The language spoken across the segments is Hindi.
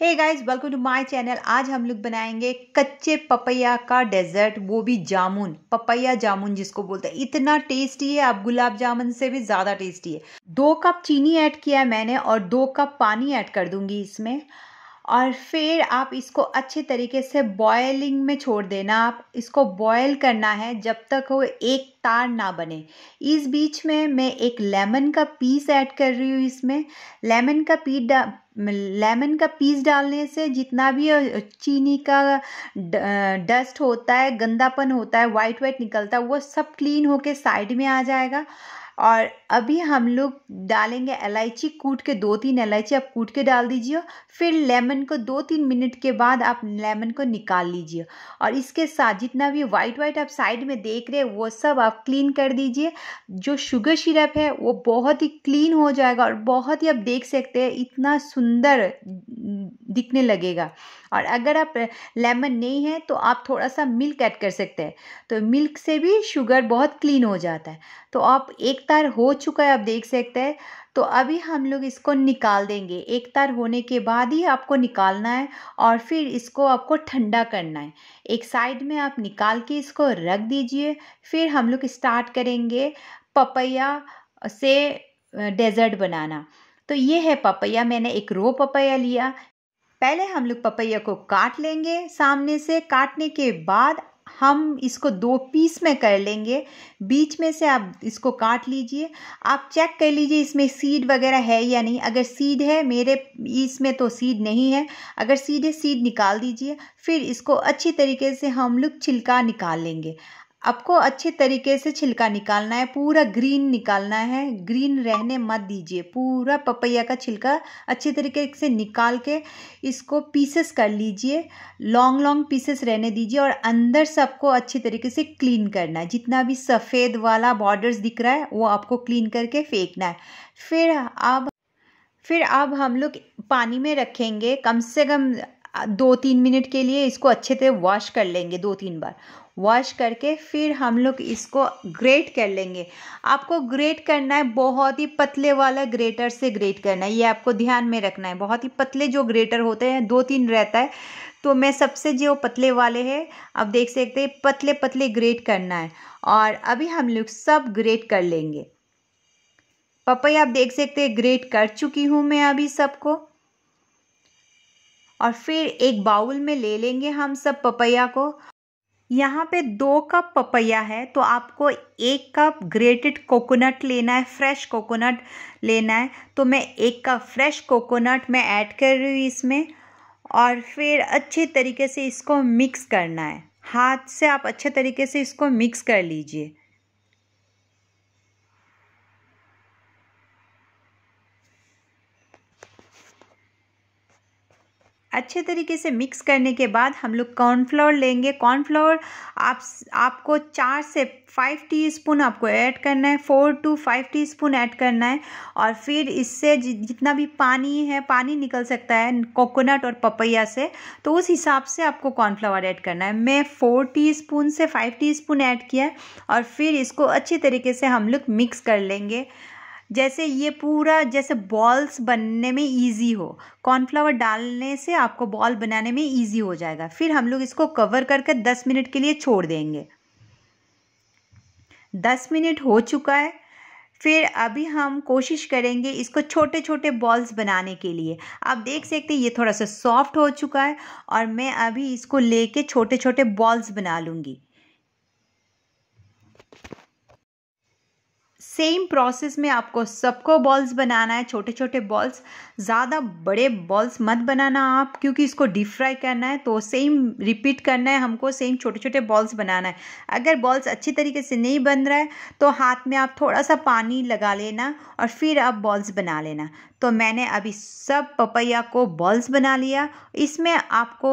hey guys welcome to my channel आज हम लोग बनाएंगे कच्चे पपैया का डेजर्ट वो भी जामुन पपैया जामुन जिसको बोलते हैं इतना टेस्टी है आप गुलाब जामुन से भी ज़्यादा टेस्टी है दो कप चीनी ऐड किया है मैंने और दो कप पानी ऐड कर दूंगी इसमें और फिर आप इसको अच्छे तरीके से बॉयलिंग में छोड़ देना आप इसको बॉयल करना है जब तक वो एक तार ना बने इस बीच में मैं एक लेमन का पीस ऐड कर रही हूँ इसमें लेमन का पीस डा लेमन का पीस डालने से जितना भी चीनी का डस्ट होता है गंदापन होता है वाइट वाइट निकलता है वो सब क्लीन होके साइड में आ जाएगा और अभी हम लोग डालेंगे इलायची कूट के दो तीन इलायची आप कूट के डाल दीजिए फिर लेमन को दो तीन मिनट के बाद आप लेमन को निकाल लीजिए और इसके साथ जितना भी वाइट वाइट आप साइड में देख रहे हैं वो सब आप क्लीन कर दीजिए जो शुगर सिरप है वो बहुत ही क्लीन हो जाएगा और बहुत ही आप देख सकते हैं इतना सुंदर दिखने लगेगा और अगर आप लेमन नहीं है तो आप थोड़ा सा मिल्क ऐड कर सकते हैं तो मिल्क से भी शुगर बहुत क्लीन हो जाता है तो आप एक एक तार हो चुका है आप देख सकते हैं तो अभी हम लोग इसको निकाल देंगे एक तार होने के बाद ही आपको निकालना है और फिर इसको आपको ठंडा करना है एक साइड में आप निकाल के इसको रख दीजिए फिर हम लोग स्टार्ट करेंगे पपैया से डेजर्ट बनाना तो ये है पपैया मैंने एक रो पपैया लिया पहले हम लोग पपैया को काट लेंगे सामने से काटने के बाद हम इसको दो पीस में कर लेंगे बीच में से आप इसको काट लीजिए आप चेक कर लीजिए इसमें सीड वगैरह है या नहीं अगर सीड है मेरे इसमें तो सीड नहीं है अगर सीड है सीड निकाल दीजिए फिर इसको अच्छी तरीके से हम लोग छिलका निकाल लेंगे आपको अच्छे तरीके से छिलका निकालना है पूरा ग्रीन निकालना है ग्रीन रहने मत दीजिए पूरा पपैया का छिलका अच्छे तरीके से निकाल के इसको पीसेस कर लीजिए लॉन्ग लॉन्ग पीसेस रहने दीजिए और अंदर से आपको अच्छे तरीके से क्लीन करना है जितना भी सफ़ेद वाला बॉर्डर्स दिख रहा है वो आपको क्लीन करके फेंकना है फिर आप फिर अब हम लोग पानी में रखेंगे कम से कम दो तीन मिनट के लिए इसको अच्छे से वॉश कर लेंगे दो तीन बार वॉश करके फिर हम लोग इसको ग्रेट कर लेंगे आपको ग्रेट करना है बहुत ही पतले वाला ग्रेटर से ग्रेट करना है ये आपको ध्यान में रखना है बहुत ही पतले जो ग्रेटर होते हैं दो तीन रहता है तो मैं सबसे जो पतले वाले हैं आप देख सकते हैं पतले पतले ग्रेट करना है और अभी हम लोग सब ग्रेट कर लेंगे पपई आप देख सकते हैं ग्रेट कर चुकी हूँ मैं अभी सबको और फिर एक बाउल में ले लेंगे हम सब पपैया को यहाँ पे दो कप पपैया है तो आपको एक कप ग्रेटेड कोकोनट लेना है फ्रेश कोकोनट लेना है तो मैं एक कप फ्रेश कोकोनट मैं ऐड कर रही हूँ इसमें और फिर अच्छे तरीके से इसको मिक्स करना है हाथ से आप अच्छे तरीके से इसको मिक्स कर लीजिए अच्छे तरीके से मिक्स करने के बाद हम लोग कॉर्नफ्लोर लेंगे कॉर्नफ्लोर आप आपको चार से फाइव टीस्पून आपको ऐड करना है four to five teaspoon add करना है और फिर इससे जितना भी पानी है पानी निकल सकता है कोकोनट और पपैया से तो उस हिसाब से आपको कॉर्नफ्लावर ऐड करना है मैं फोर टीस्पून से फाइव टीस्पून ऐड किया और फिर इसको अच्छी तरीके से हम लोग मिक्स कर लेंगे जैसे ये पूरा जैसे बॉल्स बनने में ईजी हो कॉर्नफ्लावर डालने से आपको बॉल बनाने में ईजी हो जाएगा फिर हम लोग इसको कवर करके दस मिनट के लिए छोड़ देंगे दस मिनट हो चुका है फिर अभी हम कोशिश करेंगे इसको छोटे छोटे बॉल्स बनाने के लिए आप देख सकते हैं ये थोड़ा सा सॉफ्ट हो चुका है और मैं अभी इसको लेके छोटे छोटे बॉल्स बना लूँगी सेम प्रोसेस में आपको सबको बॉल्स बनाना है छोटे छोटे बॉल्स ज़्यादा बड़े बॉल्स मत बनाना आप क्योंकि इसको डीप फ्राई करना है तो सेम रिपीट करना है हमको सेम छोटे छोटे बॉल्स बनाना है अगर बॉल्स अच्छी तरीके से नहीं बन रहा है तो हाथ में आप थोड़ा सा पानी लगा लेना और फिर आप बॉल्स बना लेना तो मैंने अभी सब पपैया को बॉल्स बना लिया इसमें आपको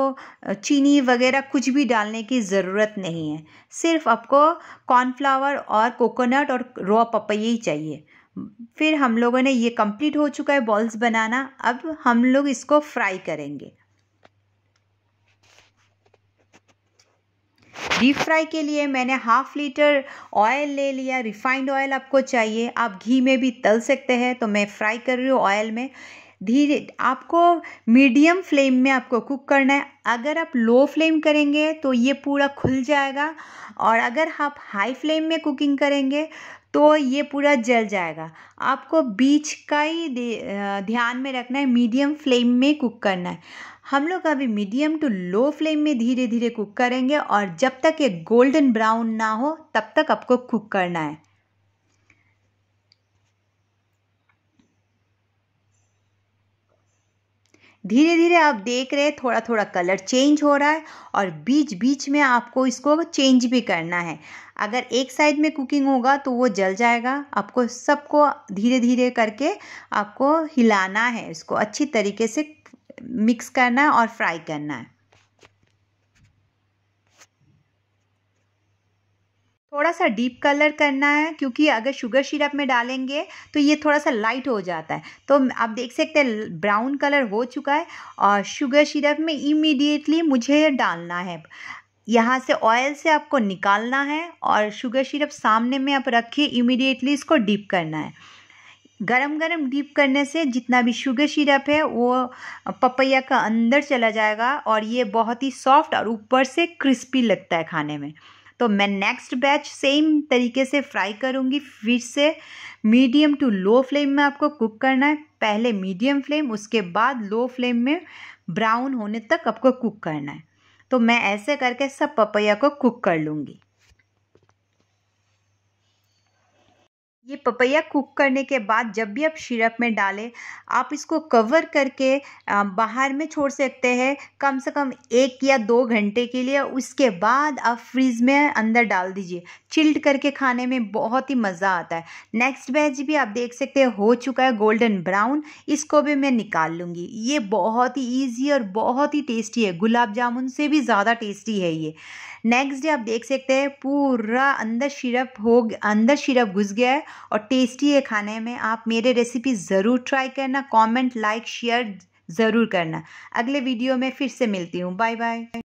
चीनी वगैरह कुछ भी डालने की ज़रूरत नहीं है सिर्फ आपको कॉर्नफ्लावर और कोकोनट और रॉ पपैया ही चाहिए फिर हम लोगों ने ये कंप्लीट हो चुका है बॉल्स बनाना अब हम लोग इसको फ्राई करेंगे डीप फ्राई के लिए मैंने हाफ लीटर ऑयल ले लिया रिफाइंड ऑयल आपको चाहिए आप घी में भी तल सकते हैं तो मैं फ्राई कर रही हूँ ऑयल में धीरे आपको मीडियम फ्लेम में आपको कुक करना है अगर आप लो फ्लेम करेंगे तो ये पूरा खुल जाएगा और अगर आप हाई फ्लेम में कुकिंग करेंगे तो ये पूरा जल जाएगा आपको बीच का ही ध्यान में रखना है मीडियम फ्लेम में कुक करना है हम लोग अभी मीडियम टू लो फ्लेम में धीरे धीरे कुक करेंगे और जब तक ये गोल्डन ब्राउन ना हो तब तक आपको कुक करना है धीरे धीरे आप देख रहे थोड़ा थोड़ा कलर चेंज हो रहा है और बीच बीच में आपको इसको चेंज भी करना है अगर एक साइड में कुकिंग होगा तो वो जल जाएगा आपको सबको धीरे धीरे करके आपको हिलाना है इसको अच्छी तरीके से मिक्स करना है और फ्राई करना है थोड़ा सा डीप कलर करना है क्योंकि अगर शुगर सिरप में डालेंगे तो ये थोड़ा सा लाइट हो जाता है तो आप देख सकते हैं ब्राउन कलर हो चुका है और शुगर सिरप में इमीडिएटली मुझे डालना है यहाँ से ऑयल से आपको निकालना है और शुगर सिरप सामने में आप रखिए इमीडिएटली इसको डीप करना है गरम गरम डीप करने से जितना भी शुगर सिरप है वो पपैया का अंदर चला जाएगा और ये बहुत ही सॉफ्ट और ऊपर से क्रिस्पी लगता है खाने में तो मैं नेक्स्ट बैच सेम तरीके से फ्राई करूँगी फिर से मीडियम टू लो फ्लेम में आपको कुक करना है पहले मीडियम फ्लेम उसके बाद लो फ्लेम में ब्राउन होने तक आपको कुक करना है तो मैं ऐसे करके सब पपैया को कुक कर लूँगी ये पपैया कुक करने के बाद जब भी आप शिरप में डालें आप इसको कवर करके बाहर में छोड़ सकते हैं कम से कम एक या दो घंटे के लिए उसके बाद आप फ्रिज में अंदर डाल दीजिए चिल्ड करके खाने में बहुत ही मज़ा आता है नेक्स्ट वेज भी आप देख सकते हैं हो चुका है गोल्डन ब्राउन इसको भी मैं निकाल लूँगी ये बहुत ही ईजी और बहुत ही टेस्टी है गुलाब जामुन से भी ज़्यादा टेस्टी है ये नेक्स्ट डे आप देख सकते हैं पूरा अंदर शिरप हो अंदर शिरप घुस गया है और टेस्टी है खाने में आप मेरे रेसिपी ज़रूर ट्राई करना कमेंट लाइक शेयर ज़रूर करना अगले वीडियो में फिर से मिलती हूँ बाय बाय